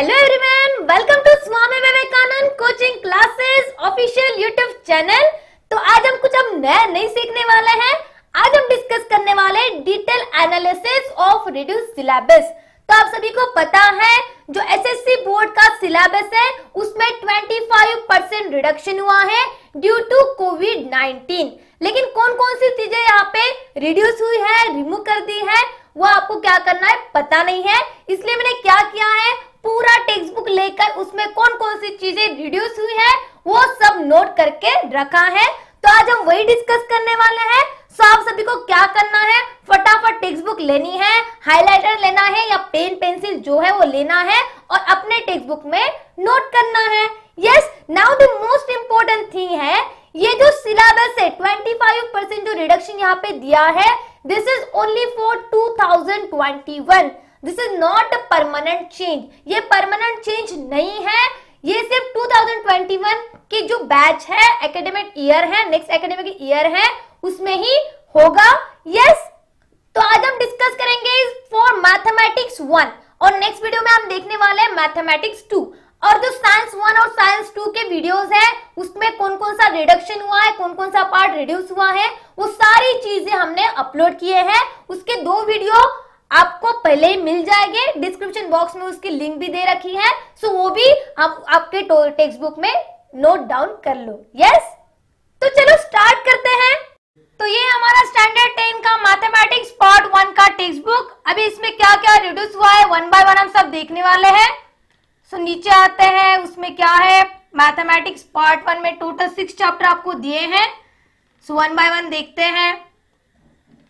Hello everyone welcome to Swami Vivekananda coaching classes official YouTube channel तो आज हम कुछ हम नया नहीं सीखने वाले हैं आज हम डिस्कस करने वाले detail analysis of reduce syllabus तो आप सभी को पता है जो एसएससी बोर्ड का सिलेबस है उसमें 25 परसेंट रिडक्शन हुआ है ड्यू टू कोविड 19 लेकिन कौन कौन सी चीजें यहाँ पे रिड्यूस हुई है रिमूव कर दी है वो आपको क्या करना है पता नहीं है इसलिए मैंने क्या किया है पूरा टेक्स्ट बुक लेकर उसमें कौन कौन सी चीजें रिड्यूस हुई है वो सब नोट करके रखा है तो आज हम वही डिस्कस करने वाले हैं सो आप सभी को क्या करना है फटाफट टेक्स्ट बुक लेनी है हाइलाइटर लेना है या पेन पेंसिल जो है वो लेना है और अपने टेक्स्ट बुक में नोट करना है yes now the most important thing है ये जो सिलेबस है ट्वेंटी फाइव परसेंट जो रिडक्शन यहाँ पे दिया है this is only for two thousand twenty one this is not a permanent change ये परमानेंट चेंज नहीं है ये सिर्फ 2021 की जो बैच है एकेडमिक ईयर है नेक्स्ट एकेडमिक ईयर है उसमें ही होगा यस तो आज हम डिस्कस करेंगे इस फॉर मैथमेटिक्स वन और नेक्स्ट वीडियो में हम देखने वाले हैं मैथमेटिक्स टू और जो साइंस वन और साइंस टू के वीडियोस है उसमें कौन कौन सा रिडक्शन हुआ है कौन कौन सा पार्ट रिड्यूस हुआ है वो सारी चीजें हमने अपलोड किए हैं उसके दो वीडियो आपको पहले ही मिल जाएंगे डिस्क्रिप्शन बॉक्स में उसकी लिंक भी दे रखी है सो वो भी आप आपके टेक्स्ट बुक में नोट डाउन कर लो यस तो चलो स्टार्ट करते हैं तो ये हमारा स्टैंडर्ड टेन का मैथमेटिक्स पार्ट वन का टेक्स्ट बुक अभी इसमें क्या क्या रिड्यूस हुआ है वन बाय वन हम सब देखने वाले हैं सो नीचे आते हैं उसमें क्या है मैथमेटिक्स पार्ट वन में टोटल सिक्स चैप्टर आपको दिए हैं सो वन बाय वन देखते हैं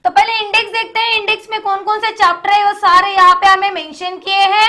तो पहले इंडेक्स देखते हैं इंडेक्स में कौन कौन से चैप्टर है वो सारे यहाँ पे हमें मेंशन किए हैं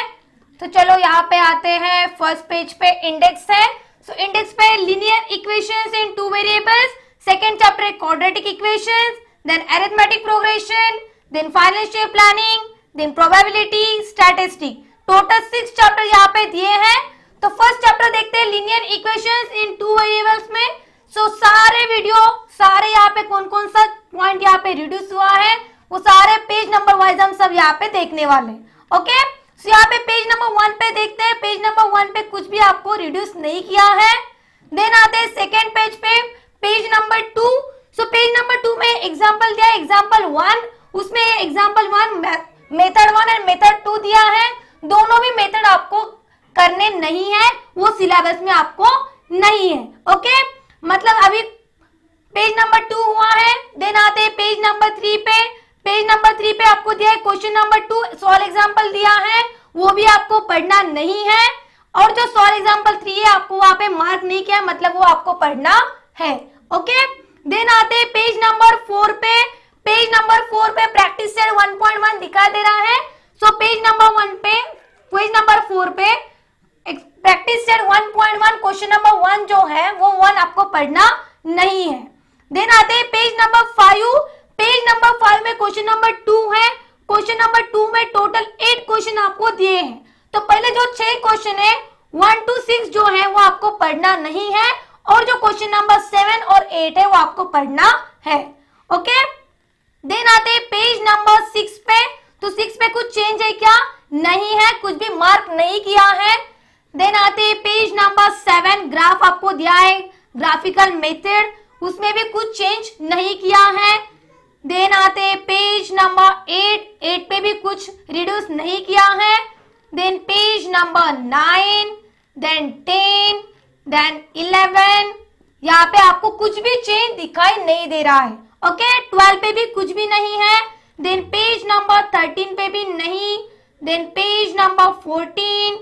तो चलो यहाँ पे आते हैं फर्स्ट पेज पे इंडेक्स है सो इंडेक्स पे linear equation in two variables second chapter है quadratic equation then arithmetic progression then financial planning then probability statistic total six chapter यहाँ पे दिए हैं तो फर्स्ट चैप्टर देखते हैं linear equations in two variables में सो so, सारे वीडियो सारे यहाँ पे कौन कौन सा पॉइंट यहाँ पे रिड्यूस हुआ है वो सारे पेज नंबर वाइज हम सब यहाँ पे देखने वाले ओके सो यहाँ पे पेज नंबर वन पे देखते हैं पेज नंबर वन पे कुछ भी आपको रिड्यूस नहीं किया है देन आते हैं सेकेंड पेज पे page number two so page number two में एग्जाम्पल दिया एग्जाम्पल वन उसमें example one method one and method two दिया है दोनों भी मेथड आपको करने नहीं है वो सिलेबस में आपको नहीं है ओके मतलब अभी पेज नंबर टू हुआ है देन आते हैं पेज नंबर थ्री पे पेज नंबर थ्री पे आपको दिया है question number two solved example दिया है वो भी आपको पढ़ना नहीं है और जो सॉल एग्जाम्पल थ्री है आपको वहां पे मार्क नहीं किया मतलब वो आपको पढ़ना है ओके देन आते हैं पेज नंबर फोर पे पेज नंबर फोर पे प्रैक्टिस सेट वन दिखा दे रहा है सो पेज नंबर वन पे पेज नंबर फोर पे practice set one question number one जो है वो वन आपको पढ़ना नहीं है देन आते हैं page number five page number five में क्वेश्चन नंबर टू है क्वेश्चन नंबर टू में टोटल एट क्वेश्चन आपको दिए हैं तो पहले जो छह क्वेश्चन है वन टू सिक्स जो है वो आपको पढ़ना नहीं है और जो क्वेश्चन नंबर सेवन और एट है वो आपको पढ़ना है ओके देन आते हैं पेज नंबर सिक्स पे तो सिक्स पे कुछ चेंज है क्या नहीं है कुछ भी मार्क नहीं किया है देन आते हैं पेज नंबर सेवन ग्राफ आपको दिया है ग्राफिकल मेथड उसमें भी कुछ चेंज नहीं किया है देन आते पेज नंबर एट एट पे भी कुछ रिड्यूस नहीं किया है then page number nine then ten then eleven यहाँ पे आपको कुछ भी चेंज दिखाई नहीं दे रहा है ओके ट्वेल्व पे भी कुछ भी नहीं है देन पेज नंबर थर्टीन पे भी नहीं then page number fourteen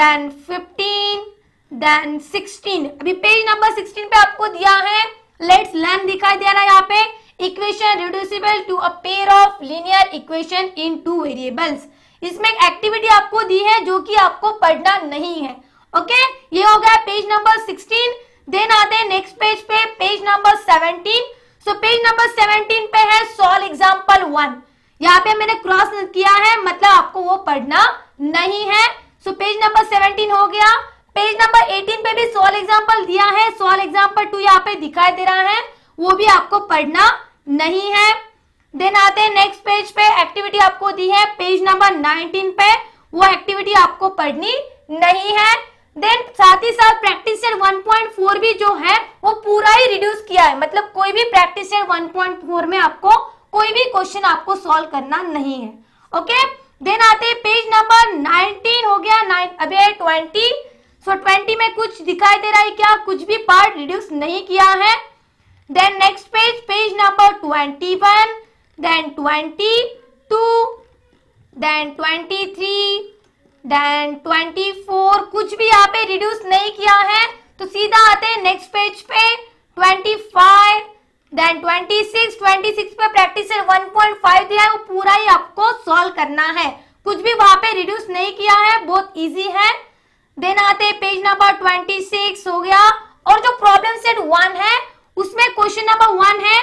then fifteen then sixteen अभी पेज नंबर सिक्सटीन पे आपको दिया है लेट्स लर्न दिखाई दे रहा है यहाँ पे equation reducible to a pair of linear equation in two variables इसमें एक एक्टिविटी आपको दी है जो कि आपको पढ़ना नहीं है ओके okay? ये हो गया पेज नंबर 16 देन आते हैं नेक्स्ट पेज पे page number 17 so page number 17 पे है सॉल्व एग्जांपल वन यहाँ पे मैंने क्रॉस किया है मतलब आपको वो पढ़ना नहीं है सो पेज नंबर 17 हो गया पेज नंबर 18 पे भी सॉल्व एग्जाम्पल दिया है सॉल्व एग्जाम्पल टू यहाँ पे दिखाई दे रहा है वो भी आपको पढ़ना नहीं है देन आते हैं नेक्स्ट पेज पे एक्टिविटी आपको दी है पेज नंबर 19 पे वो एक्टिविटी आपको पढ़नी नहीं है देन साथ ही साथ प्रैक्टिस प्रैक्टिसर 1.4 भी जो है वो पूरा ही रिड्यूस किया है मतलब कोई भी प्रैक्टिस प्रैक्टिसर 1.4 में आपको कोई भी क्वेश्चन आपको सॉल्व करना नहीं है ओके देन आते पेज नंबर 19 हो गया नाइन अभी ट्वेंटी सो ट्वेंटी में कुछ दिखाई दे रहा है क्या कुछ भी पार्ट रिड्यूस नहीं किया है then next page page number twenty one then twenty two then twenty three then twenty four कुछ भी यहाँ पे रिड्यूस नहीं किया है तो सीधा आते हैं नेक्स्ट पेज पे twenty five then twenty six twenty six पे प्रैक्टिस वन पॉइंट फाइव दिया है वो पूरा ही आपको सॉल्व करना है कुछ भी वहां पे रिड्यूस नहीं किया है बहुत इजी है देन आते हैं पेज नंबर ट्वेंटी सिक्स हो गया और जो प्रॉब्लम सेट वन है उसमें क्वेश्चन नंबर वन है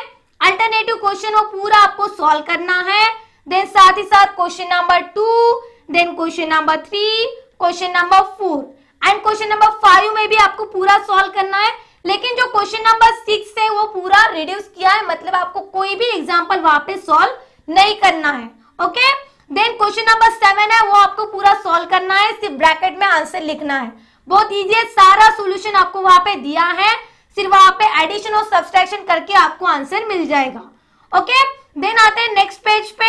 अल्टरनेटिव क्वेश्चन वो पूरा आपको सॉल्व करना है देन साथ ही साथ question number two then question number three question number four and question number five में भी आपको पूरा सॉल्व करना है लेकिन जो क्वेश्चन नंबर सिक्स है वो पूरा रिड्यूस किया है मतलब आपको कोई भी एग्जाम्पल वहां पे सॉल्व नहीं करना है okay okay? Then question number seven है वो आपको पूरा सॉल्व करना है सिर्फ ब्रैकेट में आंसर लिखना है बहुत ईजी है सारा सोल्यूशन आपको वहां पे दिया है सिर्फ वहां पे एडिशन और सब्सट्रैक्शन करके आपको आंसर मिल जाएगा ओके देन आते हैं नेक्स्ट पेज पे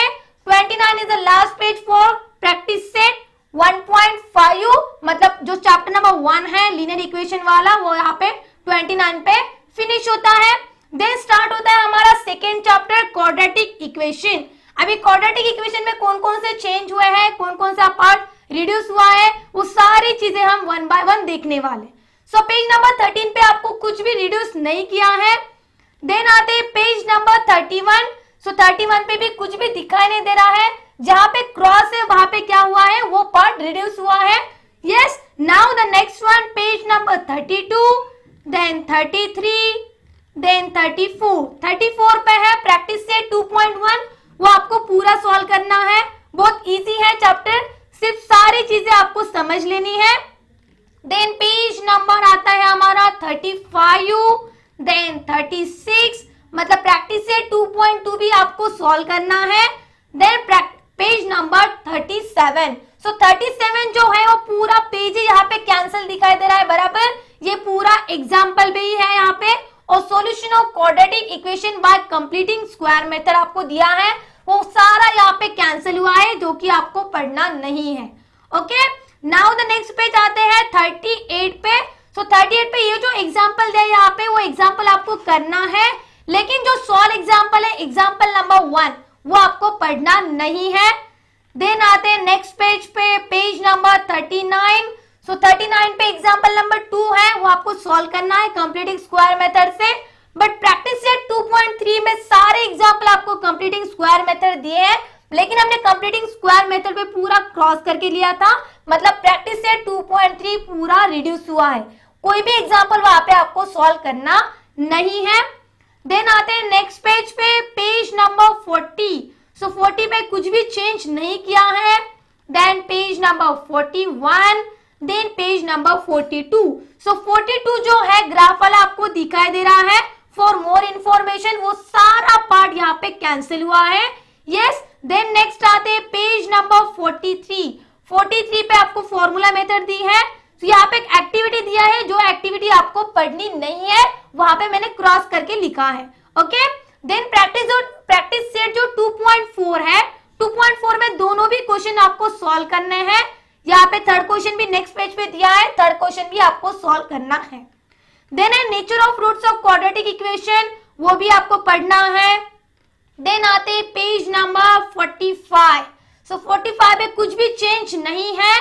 29 is the last page for practice set 1.5 मतलब जो चैप्टर नंबर वन है लीनियर इक्वेशन वाला वो यहाँ पे 29 पे फिनिश होता है देन स्टार्ट होता है हमारा सेकेंड चैप्टर क्वाड्रेटिक इक्वेशन अभी क्वाड्रेटिक इक्वेशन में कौन कौन से चेंज हुए हैं कौन कौन सा पार्ट रिड्यूस हुआ है वो सारी चीजें हम वन बाय वन देखने वाले सो पेज नंबर थर्टीन पे आपको कुछ भी रिड्यूस नहीं किया है देन आते page number thirty one so thirty one पे भी कुछ भी दिखाई नहीं दे रहा है जहां पे क्रॉस है वहां पे क्या हुआ है वो पार्ट रिड्यूस हुआ है yes now the next one page number thirty two then thirty three then thirty four thirty four पे है प्रैक्टिस से टू पॉइंट वन वो आपको पूरा सॉल्व करना है बहुत इजी है चैप्टर सिर्फ सारी चीजें आपको समझ लेनी है देन पेज नंबर आता है हमारा thirty five then thirty six मतलब प्रैक्टिस से टू पॉइंट टू भी आपको सॉल्व करना है then page number thirty seven so thirty seven जो है वो पूरा पेज ही यहाँ पे कैंसिल दिखाई दे रहा है बराबर ये पूरा एग्जाम्पल भी है यहाँ पे और solution of quadratic equation by completing square method आपको दिया है वो सारा यहाँ पे कैंसिल हुआ है जो कि आपको पढ़ना नहीं है okay now the next page आते हैं थर्टी एट पे सो थर्टी एट पे ये जो एग्जाम्पल दे यहाँ पे वो एग्जाम्पल आपको करना है लेकिन जो सॉल्व एग्जाम्पल है एग्जाम्पल नंबर वन वो आपको पढ़ना नहीं है देन आते हैं नेक्स्ट पेज पे page number thirty nine so thirty nine पे एग्जाम्पल नंबर टू है वो आपको सॉल्व करना है कंप्लीटिंग स्क्वायर मेथड से बट प्रैक्टिस सेट 2.3 में सारे एग्जाम्पल आपको कंप्लीटिंग स्क्वायर मेथड दिए हैं लेकिन हमने कंप्लीटिंग स्क्वायर मेथड पे पूरा क्रॉस करके लिया था मतलब प्रैक्टिस सेट 2.3 पूरा रिड्यूस हुआ है कोई भी एग्जाम्पल वहां पे आपको सॉल्व करना नहीं है देन आते हैं नेक्स्ट पेज पे पेज नंबर 40 सो so 40 में कुछ भी चेंज नहीं किया है then page number 41 then page number 42 so so 42 जो है ग्राफ वाला आपको दिखाई दे रहा है फॉर मोर इंफॉर्मेशन वो सारा पार्ट यहाँ पे कैंसिल हुआ है यस देन नेक्स्ट आते हैं पेज नंबर 43 43 पे आपको फॉर्मूला मेथड दी है तो यहाँ पे एक एक्टिविटी दिया है जो एक्टिविटी आपको पढ़नी नहीं है वहां पे मैंने क्रॉस करके लिखा है ओके देन प्रैक्टिस जो प्रैक्टिस सेट जो 2.4 है 2.4 में दोनों भी क्वेश्चन आपको सॉल्व करने हैं यहाँ पे थर्ड क्वेश्चन भी नेक्स्ट पेज पे दिया है थर्ड क्वेश्चन भी आपको सॉल्व करना है देन है nature of roots of quadratic equation वो भी आपको पढ़ना है देन आते पेज नंबर 45 सो so, 45 पे कुछ भी चेंज नहीं है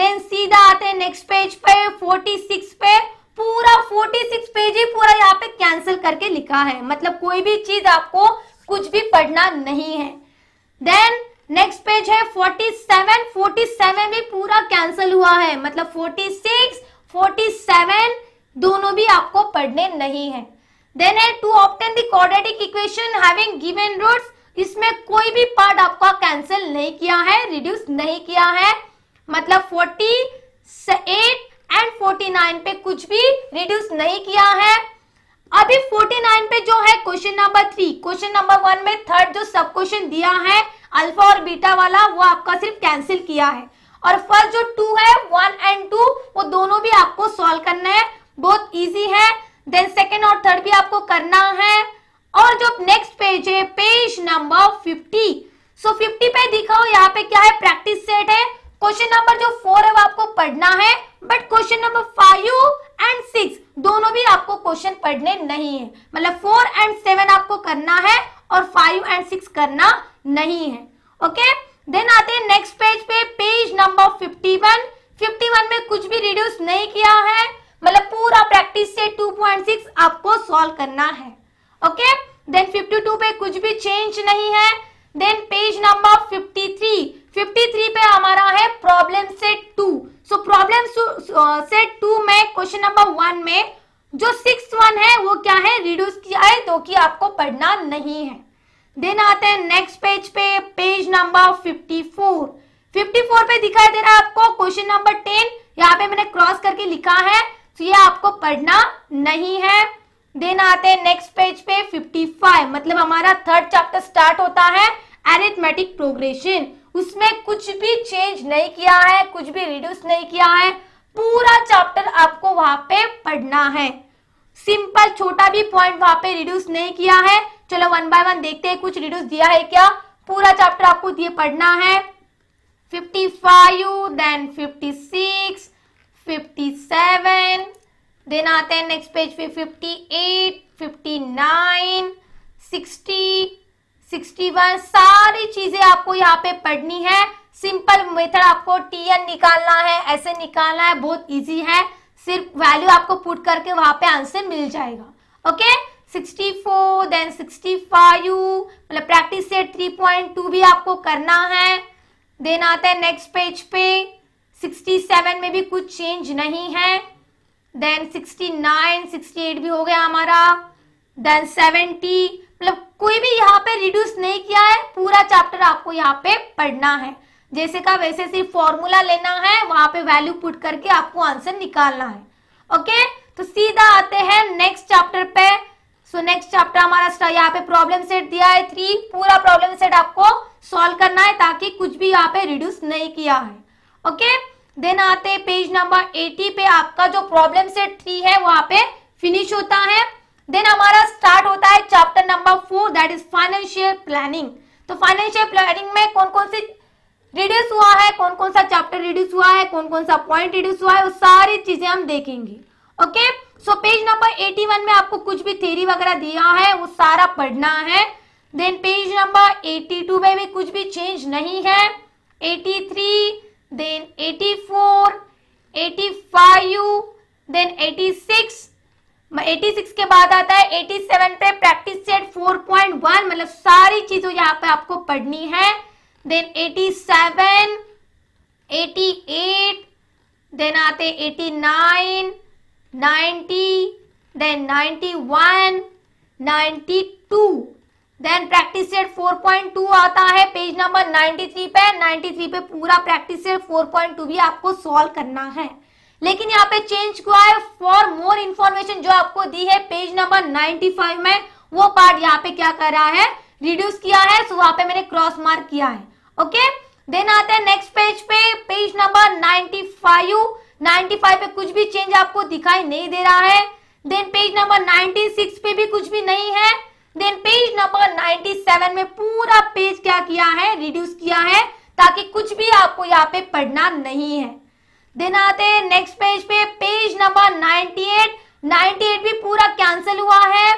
देन सीधा आते नेक्स्ट पेज पे 46 पे पूरा 46 पेज ही पूरा यहाँ पे कैंसिल करके लिखा है मतलब कोई भी चीज आपको कुछ भी पढ़ना नहीं है देन नेक्स्ट पेज है 47 47 भी पूरा कैंसिल हुआ है मतलब 46 47 दोनों भी आपको पढ़ने नहीं है देन है to obtain the equation having given roots इसमें कोई भी पार्ट आपका कैंसिल नहीं किया है रिड्यूस नहीं किया है मतलब 48 एंड 49 पे कुछ भी रिड्यूस नहीं किया है अभी 49 पे जो है question number three question number one में थर्ड जो सब क्वेश्चन दिया है अल्फा और बीटा वाला वो आपका सिर्फ कैंसिल किया है और फर्स्ट जो टू है वन एंड टू वो दोनों भी आपको सॉल्व करना है बहुत इजी है देन सेकेंड और थर्ड भी आपको करना है और जो नेक्स्ट पेज है page number fifty so fifty पे दिखाओ यहाँ पे क्या है प्रैक्टिस सेट है क्वेश्चन नंबर जो फोर है वो आपको पढ़ना है but question number five and six दोनों भी आपको क्वेश्चन पढ़ने नहीं है मतलब फोर एंड सेवन आपको करना है और फाइव एंड सिक्स करना नहीं है ओके देन आते हैं नेक्स्ट पेज पे page number fifty one fifty one में कुछ भी रिड्यूस नहीं किया है मतलब पूरा आपको सॉल्व करना है ओके देन 52 पे कुछ भी चेंज नहीं है देन पेज नंबर 53 53 पे हमारा है problem set two so problem set two में क्वेश्चन नंबर वन में जो सिक्स वन है वो क्या है रिड्यूस किया है तो कि आपको पढ़ना नहीं है देन आते हैं नेक्स्ट पेज पे पेज नंबर 54 54 पे दिखाई दे रहा है आपको क्वेश्चन नंबर टेन यहाँ पे मैंने क्रॉस करके लिखा है तो ये आपको पढ़ना नहीं है देन आते हैं नेक्स्ट पेज पे 55 मतलब हमारा थर्ड चैप्टर स्टार्ट होता है एरिथमेटिक प्रोग्रेशन उसमें कुछ भी चेंज नहीं किया है कुछ भी रिड्यूस नहीं किया है पूरा चैप्टर आपको वहां पे पढ़ना है सिंपल छोटा भी पॉइंट वहां पे रिड्यूस नहीं किया है चलो वन बाय वन देखते हैं कुछ रिड्यूस दिया है क्या पूरा चैप्टर आपको ये पढ़ना है फाइव देन सिक्स 57 देन आते हैं नेक्स्ट पेज पे 58 59 60 61 सारी चीजें आपको यहाँ पे पढ़नी है सिंपल मेथड आपको टी एन निकालना है ऐसे निकालना है बहुत इजी है सिर्फ वैल्यू आपको पुट करके वहां पे आंसर मिल जाएगा ओके 64 देन 65 मतलब प्रैक्टिस सेट 3.2 भी आपको करना है देन आते हैं नेक्स्ट पेज पे 67 में भी कुछ चेंज नहीं है देन 69, 68 भी हो गया हमारा देन 70 मतलब कोई भी यहाँ पे रिड्यूस नहीं किया है पूरा चैप्टर आपको यहाँ पे पढ़ना है जैसे का वैसे सिर्फ फॉर्मूला लेना है वहां पे वैल्यू पुट करके आपको आंसर निकालना है ओके तो सीधा आते हैं नेक्स्ट चैप्टर पे सो नेक्स्ट चैप्टर हमारा यहाँ पे प्रॉब्लम सेट दिया है थ्री पूरा प्रॉब्लम सेट आपको सॉल्व करना है ताकि कुछ भी यहाँ पे रिड्यूस नहीं किया है ओके देन आते हैं पेज नंबर 80 पे आपका जो प्रॉब्लम सेट थ्री है वहां पे फिनिश होता है देन हमारा स्टार्ट होता है chapter number four that is financial planning तो फाइनेंशियल प्लानिंग में कौन कौन सी रिड्यूस हुआ है कौन कौन सा चैप्टर रिड्यूस हुआ है कौन कौन सा पॉइंट रिड्यूस हुआ है वो सारी चीजें हम देखेंगे ओके सो पेज नंबर 81 में आपको कुछ भी थेरी वगैरह दिया है वो सारा पढ़ना है देन पेज नंबर 82 में भी कुछ भी चेंज नहीं है 83 then 84, 85, then 86. 86 के बाद आता है 87 पे प्रैक्टिस सेट 4.1 मतलब सारी चीजों यहाँ पे आपको पढ़नी है देन 87, 88, देन आते 89, 90, देन 91, 92 देन प्रैक्टिस सेट 4.2 आता है पेज नंबर 93 पे 93 पे पूरा प्रैक्टिस सेट 4.2 भी आपको सॉल्व करना है लेकिन यहाँ पे चेंज हुआ है फॉर मोर इन्फॉर्मेशन जो आपको दी है पेज नंबर 95 में वो पार्ट यहाँ पे क्या कर रहा है रिड्यूस किया है सो वहां पे मैंने क्रॉस मार्क किया है ओके देन आते हैं नेक्स्ट पेज पे पेज नंबर नाइन्टी फाइव पे कुछ भी चेंज आपको दिखाई नहीं दे रहा है देन पेज नंबर 96 पे भी कुछ भी नहीं है देन पेज नंबर 97 में पूरा पेज क्या किया है रिड्यूस किया है ताकि कुछ भी आपको यहाँ पे पढ़ना नहीं है देन आते हैं नेक्स्ट पेज पे पेज नंबर 98 98 भी पूरा कैंसिल हुआ है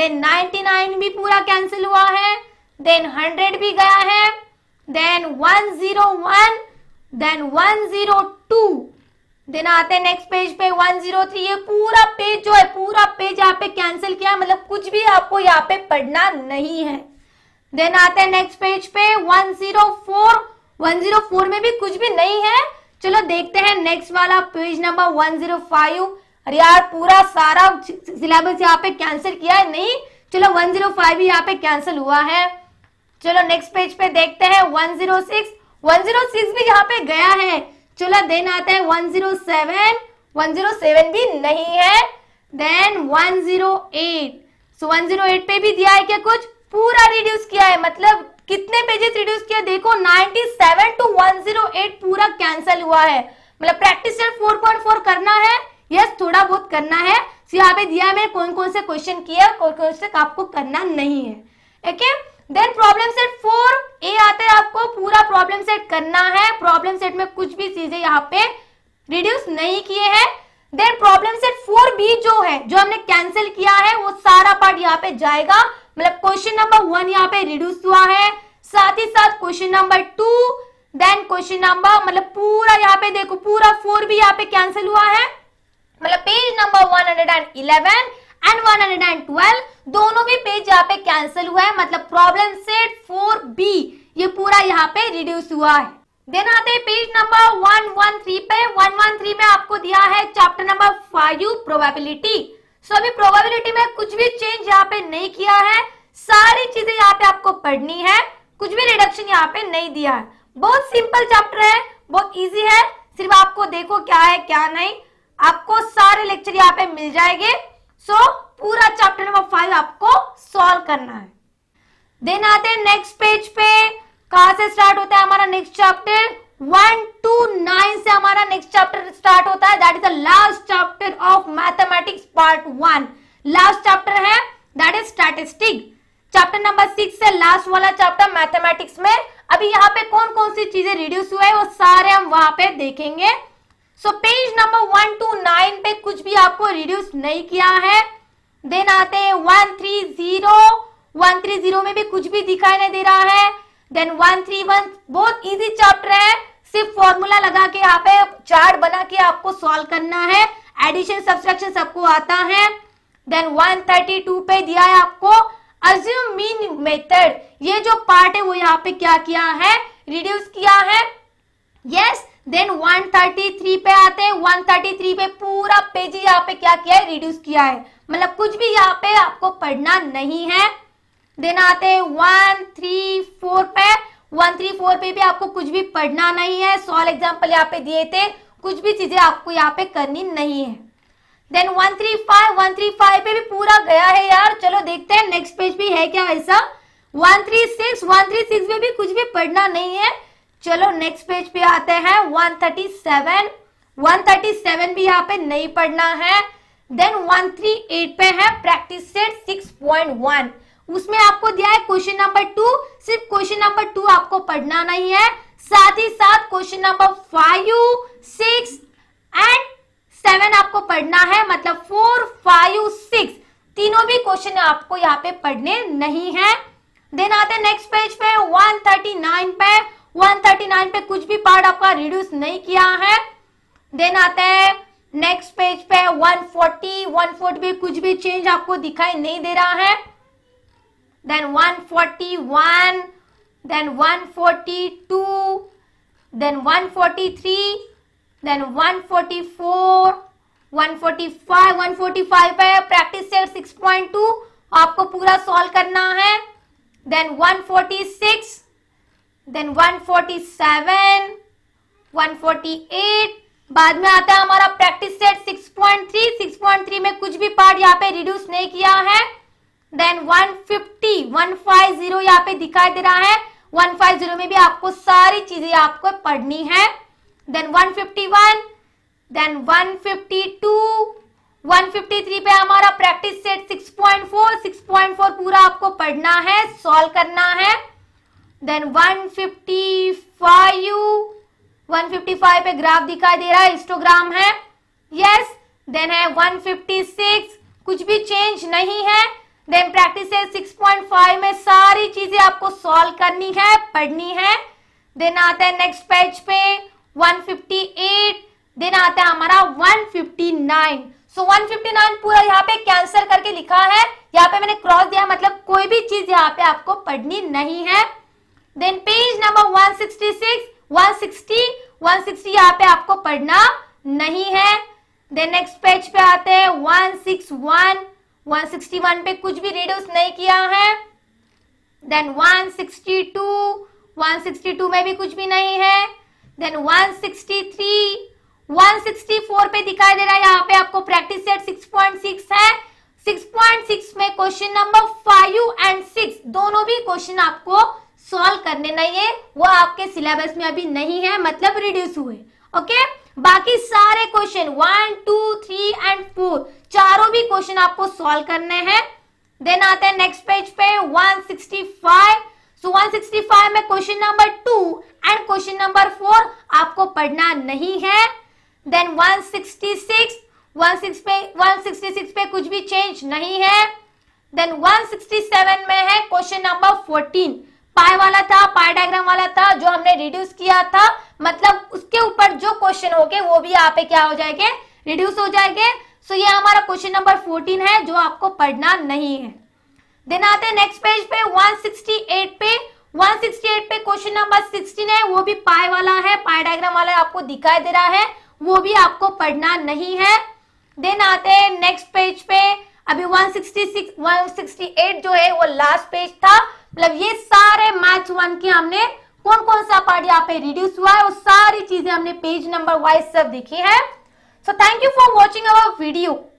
देन 99 भी पूरा कैंसिल हुआ है देन 100 भी गया है देन 101 देन 102 देन आते हैं नेक्स्ट पेज पे वन थ्री ये पूरा पेज जो है पूरा पेज यहाँ पे कैंसिल किया है मतलब कुछ भी आपको यहाँ पे पढ़ना नहीं है देन आते हैं नेक्स्ट पेज पे जीरो फोर में भी कुछ भी नहीं है चलो देखते हैं नेक्स्ट वाला पेज नंबर वन फाइव अरे यार पूरा सारा सिलेबस यहाँ पे कैंसिल किया है नहीं चलो वन जीरो भी यहाँ पे कैंसिल हुआ है चलो नेक्स्ट पेज पे देखते हैं one one zero six zero six भी यहाँ पे गया है चलो देन आता है 107 107 भी नहीं है देन 108 सो so 108 पे भी दिया है क्या कुछ पूरा रिड्यूस किया है मतलब कितने पेजेस रिड्यूस किया देखो 97 टू 108 पूरा कैंसिल हुआ है मतलब प्रैक्टिस सिर्फ 4.4 करना है यस थोड़ा बहुत करना है सो यहाँ पे दिया मैंने कौन कौन से क्वेश्चन किया कौन कौन से आपको करना नहीं है ठीक है then problem set four A आता है आपको पूरा प्रॉब्लम सेट करना है प्रॉब्लम सेट में कुछ भी चीजें यहाँ पे रिड्यूस नहीं किए हैं then problem set four B जो है जो हमने कैंसिल किया है वो सारा पार्ट यहाँ पे जाएगा मतलब क्वेश्चन नंबर वन यहाँ पे रिड्यूस हुआ है साथ ही साथ question number two then question number मतलब पूरा यहाँ पे देखो पूरा फोर भी यहाँ पे कैंसिल हुआ है मतलब page number one hundred and eleven and 112 दोनों भी पेज यहाँ पे कैंसिल हुआ है मतलब प्रॉब्लम सेट फोर बी ये पूरा यहाँ पे रिड्यूस हुआ है देन आते हैं पेज नंबर 113 पे 113 में आपको दिया है chapter number five probability so अभी प्रोबेबिलिटी में कुछ भी चेंज यहाँ पे नहीं किया है सारी चीजें यहाँ पे आपको पढ़नी है कुछ भी रिडक्शन यहाँ पे नहीं दिया है बहुत सिंपल चैप्टर है बहुत इजी है सिर्फ आपको देखो क्या है क्या नहीं आपको सारे लेक्चर यहाँ पे मिल जाएंगे सो so, पूरा चैप्टर नंबर फाइव आपको सॉल्व करना है देन आते हैं नेक्स्ट पेज पे कहा से स्टार्ट होता है हमारा next chapter one two nine से हमारा नेक्स्ट चैप्टर स्टार्ट होता है that is the last chapter of mathematics part one last chapter है that is statistic chapter number six से लास्ट वाला चैप्टर मैथमेटिक्स में अभी यहाँ पे कौन कौन सी चीजें रिड्यूस हुआ है वो सारे हम वहां पे देखेंगे so page number one two nine पे कुछ भी आपको रिड्यूस नहीं किया है देन आते हैं one three zero one three zero में भी कुछ भी दिखाई नहीं दे रहा है देन वन थ्री वन बहुत इजी चैप्टर है सिर्फ फॉर्मूला लगा के यहाँ पे चार्ट बना के आपको सॉल्व करना है एडिशन सब्सट्रक्शन सबको आता है देन वन थर्टी टू पे दिया है आपको अज्यूम मीन मेथड ये जो पार्ट है वो यहाँ पे क्या किया है रिड्यूस किया है यस yes, देन 133 पे आते हैं 133 पे पूरा पेज यहाँ पे क्या किया है रिड्यूस किया है मतलब कुछ भी यहाँ पे आपको पढ़ना नहीं है देन आते हैं 134 पे 134 पे भी आपको कुछ भी पढ़ना नहीं है सॉल एग्जाम्पल यहाँ पे दिए थे कुछ भी चीजें आपको यहाँ पे करनी नहीं है देन 135 135 पे भी पूरा गया है यार चलो देखते हैं नेक्स्ट पेज भी है क्या ऐसा 136 136 में भी कुछ भी पढ़ना नहीं है चलो नेक्स्ट पेज पे आते हैं 137 137 भी यहाँ पे नहीं पढ़ना है देन 138 पे है प्रैक्टिस सेट 6.1 उसमें आपको दिया है क्वेश्चन नंबर टू सिर्फ क्वेश्चन नंबर टू आपको पढ़ना नहीं है साथ ही साथ question number five six and seven आपको पढ़ना है मतलब फोर फाइव सिक्स तीनों भी क्वेश्चन आपको यहाँ पे पढ़ने नहीं है देन आते नेक्स्ट पेज पे 139 पे 139 पे कुछ भी पार्ट आपका रिड्यूस नहीं किया है देन आते हैं नेक्स्ट पेज पे 140 140 भी कुछ भी चेंज आपको दिखाई नहीं दे रहा है देन 141 देन 142 देन 143 देन 144 145 145 पे प्रैक्टिस सेट 6.2 आपको पूरा सॉल्व करना है देन 146 देन 147 148 बाद में आता है हमारा प्रैक्टिस सेट 6.3 6.3 में कुछ भी पार्ट यहाँ पे रिड्यूस नहीं किया है देन 150 150 यहाँ पे दिखाई दे रहा है 150 में भी आपको सारी चीजें आपको पढ़नी है देन 151 देन 152 153 पे हमारा प्रैक्टिस सेट 6.4 6.4 पूरा आपको पढ़ना है सॉल्व करना है देन 155 155 पे ग्राफ दिखाई दे रहा है हिस्टोग्राम है यस देन है 156 कुछ भी चेंज नहीं है देन प्रैक्टिस 6.5 में सारी चीजें आपको सॉल्व करनी है पढ़नी है देन आता है नेक्स्ट पेज पे 158 देन आता है हमारा 159 सो so, 159 पूरा यहाँ पे कैंसर करके लिखा है यहाँ पे मैंने क्रॉस दिया मतलब कोई भी चीज यहाँ पे आपको पढ़नी नहीं है देन पेज नंबर 166 160 160 यहाँ पे आपको पढ़ना नहीं है देन नेक्स्ट पेज पे आते हैं 161 161 पे कुछ भी रिड्यूस नहीं किया है देन 162 162 में भी कुछ भी नहीं है देन 163 164 पे दिखाई दे रहा है यहाँ पे आपको प्रैक्टिस सेट 6.6 है 6.6 में question number five and six दोनों भी क्वेश्चन आपको सॉल्व करने नहीं है वो आपके सिलेबस में अभी नहीं है मतलब रिड्यूस हुए ओके बाकी सारे question one two three and four चारों भी क्वेश्चन आपको सॉल्व करने हैं देन आते हैं नेक्स्ट पेज पे 165 सो 165 में question number two and question number four आपको पढ़ना नहीं है देन 166 सिक्सटी पे 166 पे कुछ भी चेंज नहीं है देन 167 में है क्वेश्चन नंबर पाए वाला था पाए डायग्राम वाला था जो हमने रिड्यूस किया था मतलब उसके ऊपर जो क्वेश्चन हो गए वो भी यहाँ पे क्या हो जाएंगे रिड्यूस हो जाएंगे सो ये हमारा क्वेश्चन नंबर फोर्टीन है जो आपको पढ़ना नहीं है देन आते हैं नेक्स्ट पेज पे 168 पे 168 पे क्वेश्चन नंबर 16 है वो भी पाए वाला है पाए डायग्राम वाला आपको दिखाई दे रहा है वो भी आपको पढ़ना नहीं है देन आते हैं नेक्स्ट पेज पे अभी 166 168 जो है वो लास्ट पेज था मतलब ये सारे मैच वन के हमने कौन कौन सा पार्ट यहाँ पे रिड्यूस हुआ है वो सारी चीजें हमने पेज नंबर वाइज सब देखी है so thank you for watching our video